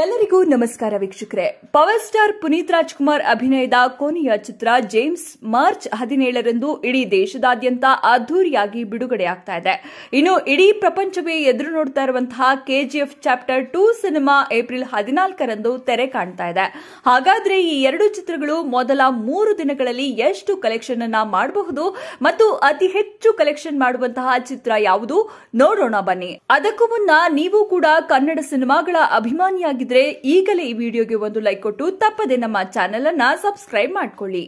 ಎಲ್ಲರಿಗೂ ನಮಸ್ಕಾರ ವೀಕ್ಷಕರೇ ಪವರ್ ಸ್ಟಾರ್ ಪುನೀತ್ ರಾಜ್ಕುಮಾರ್ ಅಭಿನಯದ ಕೊನೆಯ ಚಿತ್ರ ಜೇಮ್ಸ್ ಮಾರ್ಚ್ ಹದಿನೇಳರಂದು ಇಡೀ ದೇಶದಾದ್ಯಂತ ಅದ್ದೂರಿಯಾಗಿ ಬಿಡುಗಡೆಯಾಗ್ತಾ ಇದೆ ಇನ್ನು ಇಡೀ ಪ್ರಪಂಚವೇ ಎದುರು ನೋಡ್ತಾ ಇರುವಂತಹ ಕೆಜಿಎಫ್ ಚಾಪ್ಟರ್ ಟೂ ಸಿನಿಮಾ ಏಪ್ರಿಲ್ ಹದಿನಾಲ್ಕರಂದು ತೆರೆ ಕಾಣ್ತಾ ಇದೆ ಹಾಗಾದ್ರೆ ಈ ಎರಡು ಚಿತ್ರಗಳು ಮೊದಲ ಮೂರು ದಿನಗಳಲ್ಲಿ ಎಷ್ಟು ಕಲೆಕ್ಷನ್ ಅನ್ನ ಮಾಡಬಹುದು ಮತ್ತು ಅತಿ ಹೆಚ್ಚು ಕಲೆಕ್ಷನ್ ಮಾಡುವಂತಹ ಚಿತ್ರ ಯಾವುದು ನೋಡೋಣ ಬನ್ನಿ ಅದಕ್ಕೂ ಮುನ್ನ ನೀವು ಕೂಡ ಕನ್ನಡ ಸಿನಿಮಾಗಳ ಅಭಿಮಾನಿಯ ಆಗಿದ್ರೆ ಈಗಲೇ ಈ ವಿಡಿಯೋಗೆ ಒಂದು ಲೈಕ್ ಕೊಟ್ಟು ತಪ್ಪದೆ ನಮ್ಮ ಚಾನೆಲ್ ಅನ್ನ ಸಬ್ಸ್ಕ್ರೈಬ್ ಮಾಡ್ಕೊಳ್ಳಿ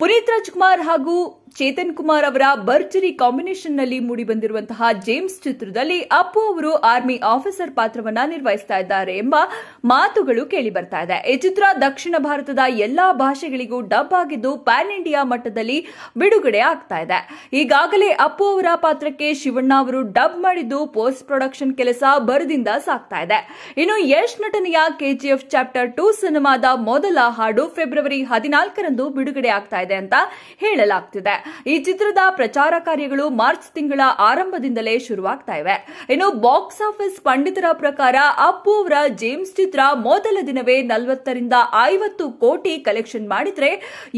ಪುನೀತ್ ರಾಜ್ಕುಮಾರ್ ಹಾಗೂ ಚೇತನ್ ಕುಮಾರ್ ಅವರ ಬರ್ಜರಿ ಕಾಂಬಿನೇಷನ್ನಲ್ಲಿ ಮೂಡಿಬಂದಿರುವಂತಹ ಜೇಮ್ಸ್ ಚಿತ್ರದಲ್ಲಿ ಅಪ್ಪು ಅವರು ಆರ್ಮಿ ಆಫೀಸರ್ ಪಾತ್ರವನ್ನ ನಿರ್ವಹಿಸ್ತಾ ಇದ್ದಾರೆ ಎಂಬ ಮಾತುಗಳು ಕೇಳಿ ಬರ್ತಾ ಇದೆ ಈ ಚಿತ್ರ ದಕ್ಷಿಣ ಭಾರತದ ಎಲ್ಲಾ ಭಾಷೆಗಳಿಗೂ ಡಬ್ ಆಗಿದ್ದು ಪ್ಯಾನ್ ಇಂಡಿಯಾ ಮಟ್ಟದಲ್ಲಿ ಬಿಡುಗಡೆ ಆಗ್ತಾ ಇದೆ ಈಗಾಗಲೇ ಅಪ್ಪು ಅವರ ಪಾತ್ರಕ್ಕೆ ಶಿವಣ್ಣ ಅವರು ಡಬ್ ಮಾಡಿದ್ದು ಪೋಸ್ಟ್ ಪ್ರೊಡಕ್ಷನ್ ಕೆಲಸ ಬರದಿಂದ ಸಾಕ್ತಾ ಇದೆ ಇನ್ನು ಯಶ್ ನಟನೆಯ ಕೆಜಿಎಫ್ ಚಾಪ್ಟರ್ ಟೂ ಸಿನಿಮಾದ ಮೊದಲ ಹಾಡು ಫೆಬ್ರವರಿ ಹದಿನಾಲ್ಕರಂದು ಬಿಡುಗಡೆ ಆಗ್ತಾ ಇದೆ ಅಂತ ಹೇಳಲಾಗ್ತಿದೆ ಈ ಚಿತ್ರದ ಪ್ರಚಾರ ಕಾರ್ಯಗಳು ಮಾರ್ಚ್ ತಿಂಗಳ ಆರಂಭದಿಂದಲೇ ಶುರುವಾಗ್ತಾ ಇವೆ ಇನ್ನು ಬಾಕ್ಸ್ ಆಫೀಸ್ ಪಂಡಿತರ ಪ್ರಕಾರ ಅಪ್ಪು ಅವರ ಜೇಮ್ಸ್ ಚಿತ್ರ ಮೊದಲ ದಿನವೇ ನಲವತ್ತರಿಂದ ಐವತ್ತು ಕೋಟಿ ಕಲೆಕ್ಷನ್ ಮಾಡಿದ್ರೆ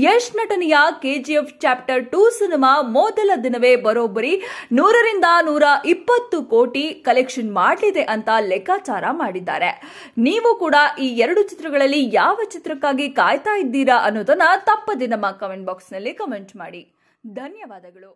ಯಶ್ ನಟನೆಯ ಕೆಜಿಎಫ್ ಚಾಪ್ಟರ್ ಟೂ ಸಿನಿಮಾ ಮೊದಲ ದಿನವೇ ಬರೋಬ್ಬರಿ ನೂರರಿಂದ ನೂರ ಇಪ್ಪತ್ತು ಕೋಟಿ ಕಲೆಕ್ಷನ್ ಮಾಡಲಿದೆ ಅಂತ ಲೆಕ್ಕಾಚಾರ ಮಾಡಿದ್ದಾರೆ ನೀವು ಕೂಡ ಈ ಎರಡು ಚಿತ್ರಗಳಲ್ಲಿ ಯಾವ ಚಿತ್ರಕ್ಕಾಗಿ ಕಾಯ್ತಾ ಇದ್ದೀರಾ ಅನ್ನೋದನ್ನ ತಪ್ಪದೆ ನಮ್ಮ ಕಮೆಂಟ್ ಬಾಕ್ಸ್ನಲ್ಲಿ ಕಮೆಂಟ್ ಮಾಡಿ ಧನ್ಯವಾದಗಳು